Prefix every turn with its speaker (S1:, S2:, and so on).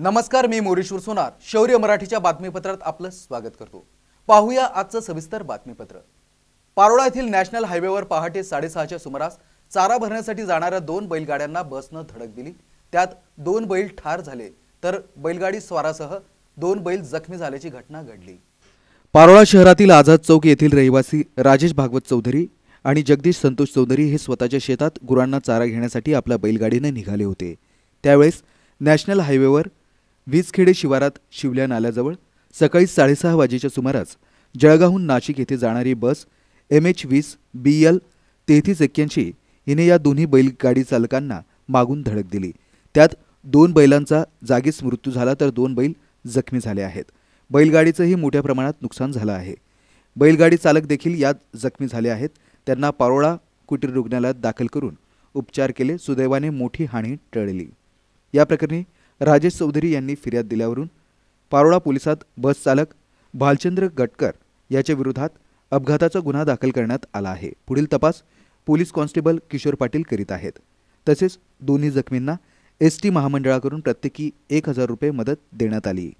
S1: नमस्कार मी मोरेश्वर सोनार शौर्य मराठीच्या बातमीपत्रात आपलं स्वागत करतो पाहूया आजचं सविस्तर बातमीपत्र पारोळा येथील नॅशनल हायवेवर पहाटे साडेसहाच्या सुमारास चारा भरण्यासाठी जाणाऱ्या दोन बैलगाड्यांना बसनं धडक दिली त्यात दोन बैल ठार झाले तर बैलगाडी स्वारासह दोन बैल जखमी झाल्याची घटना घडली पारोळा शहरातील आझाद चौक येथील रहिवासी राजेश भागवत चौधरी आणि जगदीश संतोष चौधरी हे स्वतःच्या शेतात गुरांना चारा घेण्यासाठी आपल्या बैलगाडीने निघाले होते त्यावेळेस नॅशनल हायवेवर वीजखेडे शिवारात शिवल्या नाल्याजवळ सकाळी साडेसहा वाजेच्या सुमारास जळगावहून नाशिक येथे जाणारी बस एम एच वीस बी एल तेहतीस एक्क्याऐंशी हिने या दोन्ही बैलगाडी चालकांना मागून धडक दिली त्यात दोन बैलांचा जागीच मृत्यू झाला तर दोन बैल जखमी झाले आहेत बैलगाडीचंही मोठ्या प्रमाणात नुकसान झालं आहे बैलगाडी चालक देखील यात जखमी झाले आहेत त्यांना पारोळा कुटीर रुग्णालयात दाखल करून उपचार केले सुदैवाने मोठी हानी टळली या प्रकरणी राजेश चौधरी यांनी फिर्याद दिल्यावरून पारोळा पोलिसात बस चालक भालचंद्र गटकर याच्या विरोधात अपघाताचा गुन्हा दाखल करण्यात आला आहे पुढील तपास पोलीस कॉन्स्टेबल किशोर पाटील करीत आहेत तसेच दोन्ही जखमींना एस टी महामंडळाकडून प्रत्येकी एक हजार रुपये मदत देण्यात आली